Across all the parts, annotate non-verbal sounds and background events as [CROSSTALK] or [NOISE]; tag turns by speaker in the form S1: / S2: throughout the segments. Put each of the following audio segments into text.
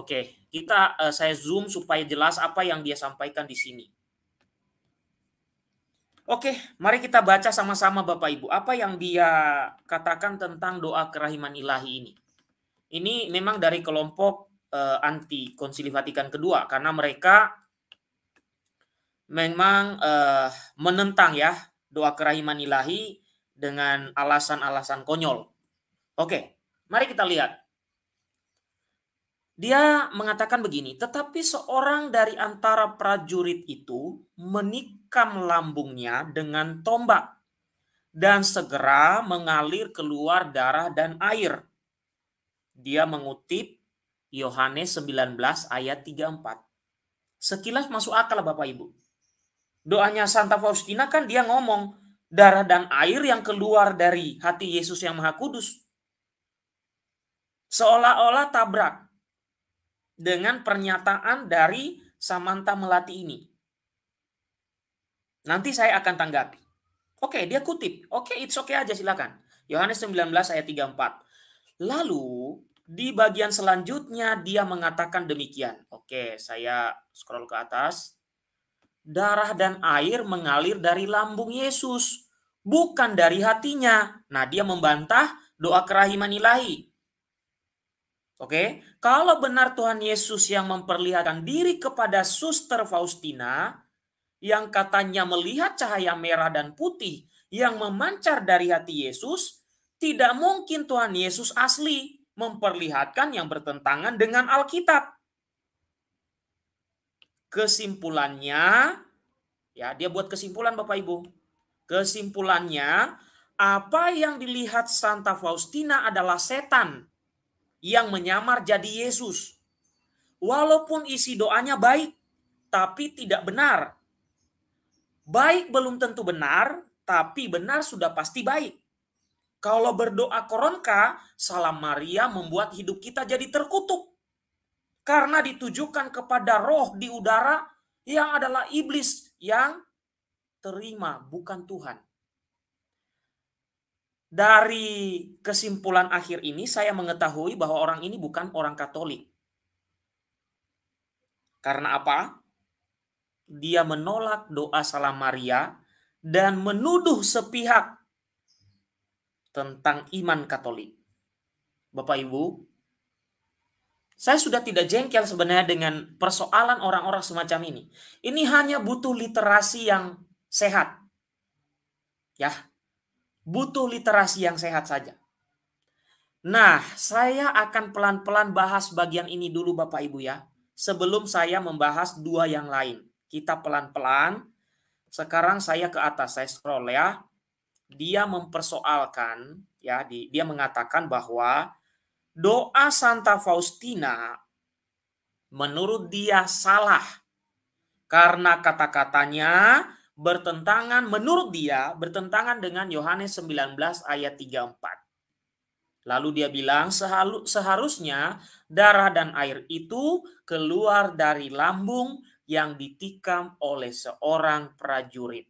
S1: Oke, kita uh, saya zoom supaya jelas apa yang dia sampaikan di sini. Oke, mari kita baca sama-sama Bapak Ibu apa yang dia katakan tentang doa kerahiman ilahi ini. Ini memang dari kelompok uh, anti konsili Vatikan kedua karena mereka memang uh, menentang ya doa kerahiman ilahi dengan alasan-alasan konyol. Oke, mari kita lihat dia mengatakan begini, tetapi seorang dari antara prajurit itu menikam lambungnya dengan tombak dan segera mengalir keluar darah dan air. Dia mengutip Yohanes 19 ayat 34. Sekilas masuk akal Bapak Ibu. Doanya Santa Faustina kan dia ngomong darah dan air yang keluar dari hati Yesus yang Maha Kudus. Seolah-olah tabrak dengan pernyataan dari Samantha Melati ini. Nanti saya akan tanggapi. Oke, dia kutip. Oke, it's okay aja silakan. Yohanes 19 ayat 34. Lalu di bagian selanjutnya dia mengatakan demikian. Oke, saya scroll ke atas. Darah dan air mengalir dari lambung Yesus, bukan dari hatinya. Nah, dia membantah doa kerahiman ilahi. Oke, kalau benar Tuhan Yesus yang memperlihatkan diri kepada suster Faustina yang katanya melihat cahaya merah dan putih yang memancar dari hati Yesus, tidak mungkin Tuhan Yesus asli memperlihatkan yang bertentangan dengan Alkitab. Kesimpulannya, ya dia buat kesimpulan Bapak Ibu. Kesimpulannya, apa yang dilihat Santa Faustina adalah setan yang menyamar jadi Yesus. Walaupun isi doanya baik, tapi tidak benar. Baik belum tentu benar, tapi benar sudah pasti baik. Kalau berdoa koronka, salam Maria membuat hidup kita jadi terkutuk. Karena ditujukan kepada roh di udara yang adalah iblis yang terima, bukan Tuhan dari kesimpulan akhir ini saya mengetahui bahwa orang ini bukan orang Katolik. Karena apa? Dia menolak doa salam Maria dan menuduh sepihak tentang iman Katolik. Bapak Ibu, saya sudah tidak jengkel sebenarnya dengan persoalan orang-orang semacam ini. Ini hanya butuh literasi yang sehat. Ya, butuh literasi yang sehat saja. Nah, saya akan pelan-pelan bahas bagian ini dulu Bapak Ibu ya. Sebelum saya membahas dua yang lain. Kita pelan-pelan. Sekarang saya ke atas, saya scroll ya. Dia mempersoalkan, ya, dia mengatakan bahwa doa Santa Faustina menurut dia salah. Karena kata-katanya bertentangan menurut dia bertentangan dengan Yohanes 19 ayat 34. Lalu dia bilang seharusnya darah dan air itu keluar dari lambung yang ditikam oleh seorang prajurit.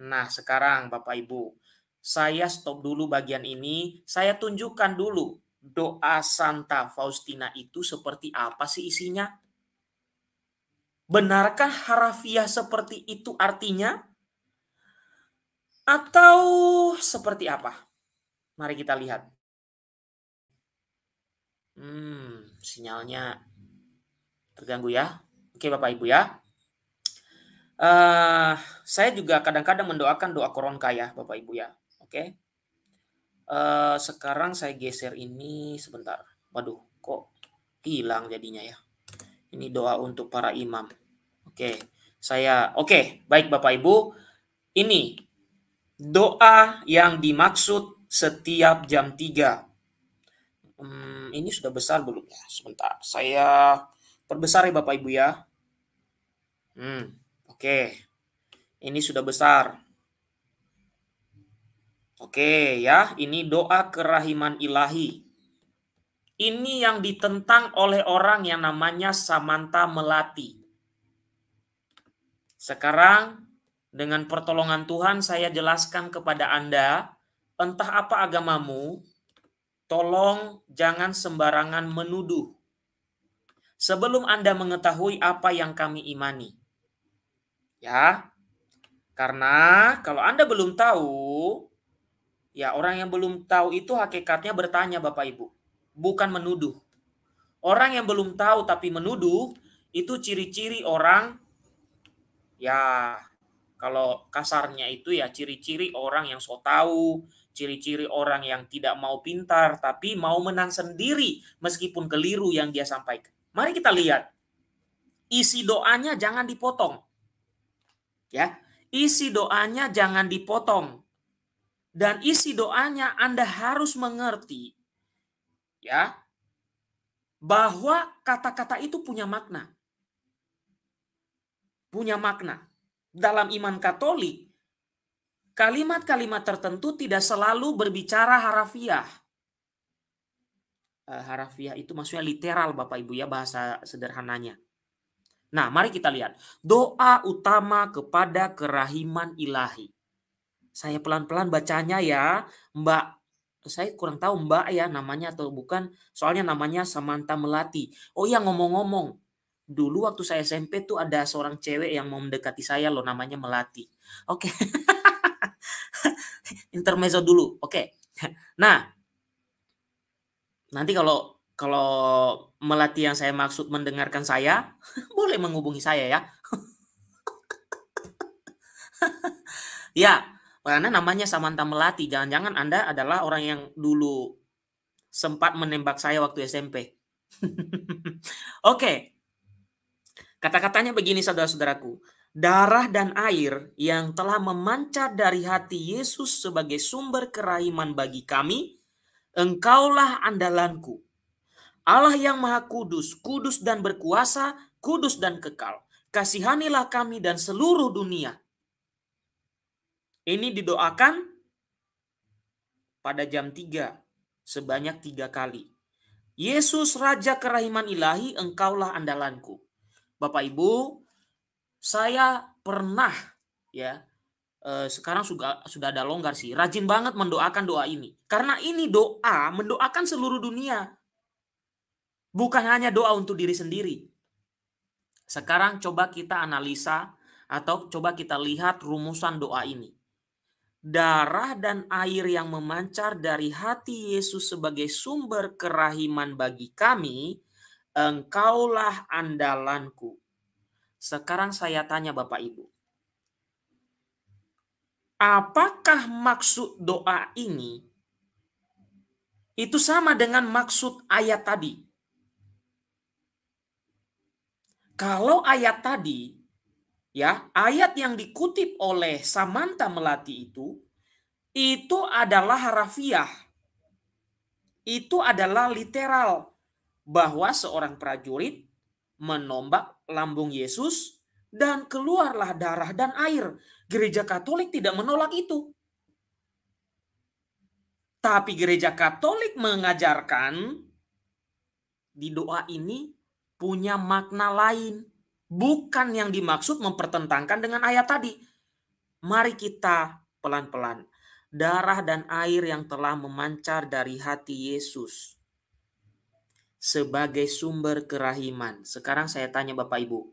S1: Nah, sekarang Bapak Ibu, saya stop dulu bagian ini. Saya tunjukkan dulu doa Santa Faustina itu seperti apa sih isinya. Benarkah harafiah seperti itu artinya? Atau seperti apa? Mari kita lihat. Hmm, sinyalnya terganggu ya. Oke Bapak Ibu ya. Uh, saya juga kadang-kadang mendoakan doa koronka ya Bapak Ibu ya. Oke. Uh, sekarang saya geser ini sebentar. Waduh, kok hilang jadinya ya. Ini doa untuk para imam. Oke, saya oke, baik Bapak Ibu. Ini doa yang dimaksud setiap jam 3. Hmm, ini sudah besar belum ya? Sebentar, saya perbesar ya Bapak Ibu ya. Hmm, oke. Ini sudah besar. Oke ya, ini doa kerahiman ilahi. Ini yang ditentang oleh orang yang namanya Samantha Melati. Sekarang dengan pertolongan Tuhan saya jelaskan kepada Anda, entah apa agamamu, tolong jangan sembarangan menuduh. Sebelum Anda mengetahui apa yang kami imani. Ya. Karena kalau Anda belum tahu, ya orang yang belum tahu itu hakikatnya bertanya Bapak Ibu, bukan menuduh. Orang yang belum tahu tapi menuduh itu ciri-ciri orang ya kalau kasarnya itu ya ciri-ciri orang yang so tahu, ciri-ciri orang yang tidak mau pintar tapi mau menang sendiri meskipun keliru yang dia sampaikan. Mari kita lihat isi doanya jangan dipotong. Ya, isi doanya jangan dipotong. Dan isi doanya Anda harus mengerti ya bahwa kata-kata itu punya makna punya makna. Dalam iman Katolik, kalimat-kalimat tertentu tidak selalu berbicara harafiah. Eh, harafiah itu maksudnya literal Bapak Ibu ya bahasa sederhananya. Nah, mari kita lihat. Doa utama kepada kerahiman ilahi. Saya pelan-pelan bacanya ya, Mbak saya kurang tahu Mbak ya namanya atau bukan, soalnya namanya Samantha Melati. Oh iya ngomong-ngomong, dulu waktu saya SMP tuh ada seorang cewek yang mau mendekati saya loh namanya Melati. Oke. Okay. [LAUGHS] Intermezzo dulu. Oke. Okay. Nah, nanti kalau kalau Melati yang saya maksud mendengarkan saya, [LAUGHS] boleh menghubungi saya ya. [LAUGHS] ya, karena namanya Samantha Melati. Jangan-jangan Anda adalah orang yang dulu sempat menembak saya waktu SMP. Oke, okay. Kata-katanya begini saudara-saudaraku, darah dan air yang telah memancar dari hati Yesus sebagai sumber kerahiman bagi kami, engkaulah andalanku. Allah yang maha kudus, kudus dan berkuasa, kudus dan kekal. Kasihanilah kami dan seluruh dunia. Ini didoakan pada jam 3 sebanyak tiga kali. Yesus Raja Kerahiman Ilahi, engkaulah andalanku. Bapak Ibu, saya pernah ya eh, sekarang sudah sudah ada longgar sih. Rajin banget mendoakan doa ini. Karena ini doa mendoakan seluruh dunia. Bukan hanya doa untuk diri sendiri. Sekarang coba kita analisa atau coba kita lihat rumusan doa ini. Darah dan air yang memancar dari hati Yesus sebagai sumber kerahiman bagi kami Engkaulah andalanku. Sekarang saya tanya Bapak Ibu. Apakah maksud doa ini itu sama dengan maksud ayat tadi? Kalau ayat tadi ya, ayat yang dikutip oleh Samantha Melati itu itu adalah harafiah. Itu adalah literal bahwa seorang prajurit menombak lambung Yesus dan keluarlah darah dan air. Gereja Katolik tidak menolak itu. Tapi gereja Katolik mengajarkan di doa ini punya makna lain. Bukan yang dimaksud mempertentangkan dengan ayat tadi. Mari kita pelan-pelan. Darah dan air yang telah memancar dari hati Yesus sebagai sumber kerahiman. Sekarang saya tanya Bapak Ibu,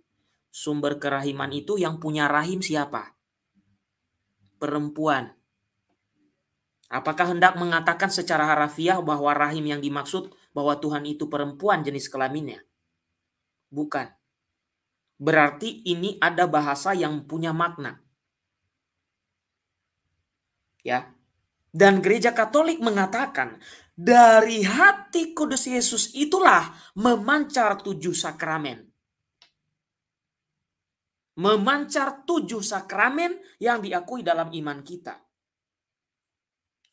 S1: sumber kerahiman itu yang punya rahim siapa? Perempuan. Apakah hendak mengatakan secara harafiah bahwa rahim yang dimaksud bahwa Tuhan itu perempuan jenis kelaminnya? Bukan. Berarti ini ada bahasa yang punya makna. Ya. Dan gereja Katolik mengatakan dari hati kudus Yesus itulah memancar tujuh sakramen. Memancar tujuh sakramen yang diakui dalam iman kita.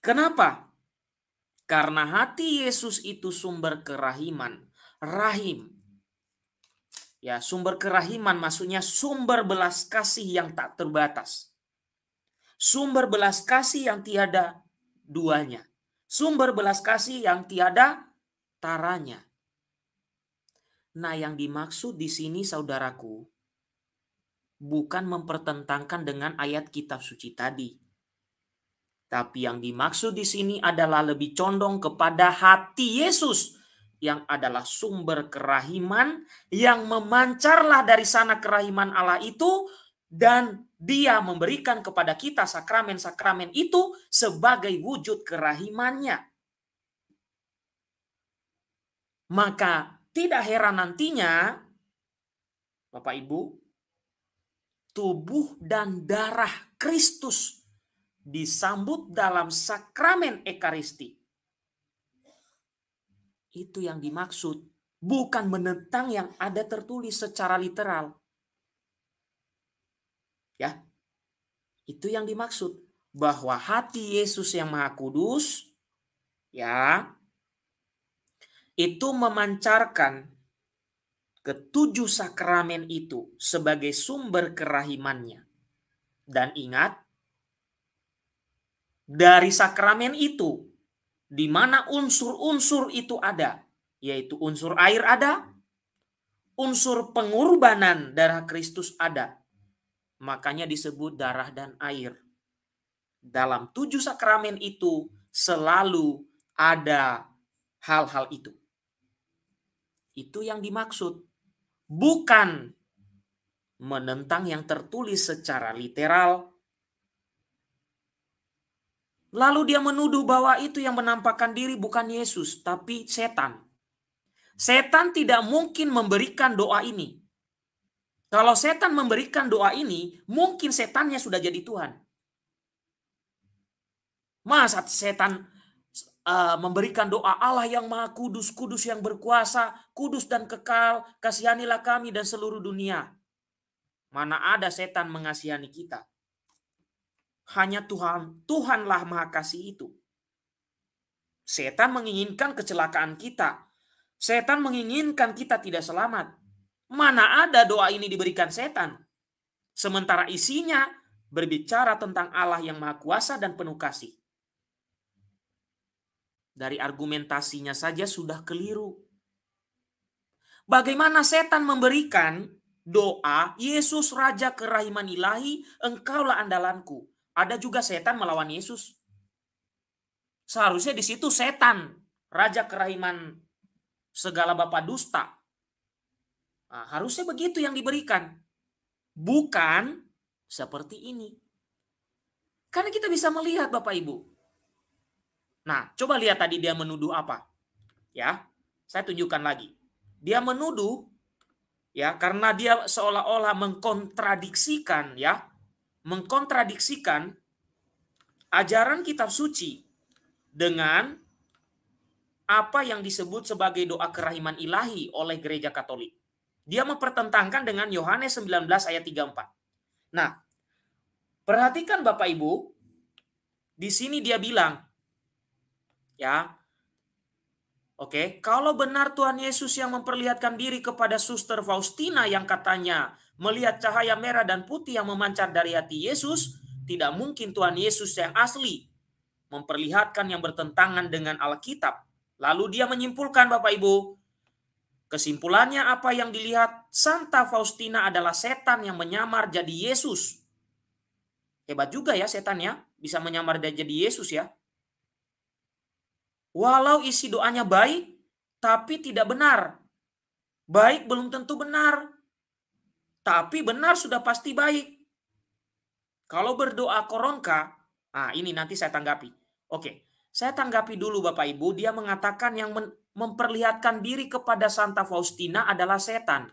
S1: Kenapa? Karena hati Yesus itu sumber kerahiman. Rahim. Ya, sumber kerahiman maksudnya sumber belas kasih yang tak terbatas. Sumber belas kasih yang tiada duanya sumber belas kasih yang tiada taranya. Nah, yang dimaksud di sini saudaraku bukan mempertentangkan dengan ayat kitab suci tadi. Tapi yang dimaksud di sini adalah lebih condong kepada hati Yesus yang adalah sumber kerahiman yang memancarlah dari sana kerahiman Allah itu dan dia memberikan kepada kita sakramen-sakramen itu sebagai wujud kerahimannya. Maka tidak heran nantinya, Bapak Ibu, tubuh dan darah Kristus disambut dalam sakramen Ekaristi. Itu yang dimaksud, bukan menentang yang ada tertulis secara literal, Ya. Itu yang dimaksud bahwa hati Yesus yang Maha Kudus ya itu memancarkan ketujuh sakramen itu sebagai sumber kerahimannya. Dan ingat, dari sakramen itu, di mana unsur-unsur itu ada, yaitu unsur air ada, unsur pengorbanan darah Kristus ada, makanya disebut darah dan air. Dalam tujuh sakramen itu selalu ada hal-hal itu. Itu yang dimaksud. Bukan menentang yang tertulis secara literal. Lalu dia menuduh bahwa itu yang menampakkan diri bukan Yesus, tapi setan. Setan tidak mungkin memberikan doa ini. Kalau setan memberikan doa ini, mungkin setannya sudah jadi Tuhan. Masa setan uh, memberikan doa Allah yang maha kudus, kudus yang berkuasa, kudus dan kekal, kasihanilah kami dan seluruh dunia. Mana ada setan mengasihani kita. Hanya Tuhan, Tuhanlah maha kasih itu. Setan menginginkan kecelakaan kita. Setan menginginkan kita tidak selamat. Mana ada doa ini diberikan setan? Sementara isinya berbicara tentang Allah yang Maha Kuasa dan penuh kasih. Dari argumentasinya saja sudah keliru. Bagaimana setan memberikan doa, Yesus Raja Kerahiman Ilahi, engkaulah andalanku. Ada juga setan melawan Yesus. Seharusnya di situ setan, Raja Kerahiman segala bapak dusta, Nah, harusnya begitu yang diberikan. Bukan seperti ini. Karena kita bisa melihat Bapak Ibu. Nah, coba lihat tadi dia menuduh apa. Ya. Saya tunjukkan lagi. Dia menuduh ya karena dia seolah-olah mengkontradiksikan ya, mengkontradiksikan ajaran kitab suci dengan apa yang disebut sebagai doa kerahiman ilahi oleh gereja Katolik. Dia mempertentangkan dengan Yohanes 19 ayat 34. Nah, perhatikan Bapak Ibu, di sini dia bilang ya Oke, okay. kalau benar Tuhan Yesus yang memperlihatkan diri kepada suster Faustina yang katanya melihat cahaya merah dan putih yang memancar dari hati Yesus, tidak mungkin Tuhan Yesus yang asli memperlihatkan yang bertentangan dengan Alkitab. Lalu dia menyimpulkan Bapak Ibu, Kesimpulannya apa yang dilihat? Santa Faustina adalah setan yang menyamar jadi Yesus. Hebat juga ya setan ya, bisa menyamar dan jadi Yesus ya. Walau isi doanya baik, tapi tidak benar. Baik belum tentu benar. Tapi benar sudah pasti baik. Kalau berdoa koronka, ah ini nanti saya tanggapi. Oke, saya tanggapi dulu Bapak Ibu, dia mengatakan yang men memperlihatkan diri kepada Santa Faustina adalah setan.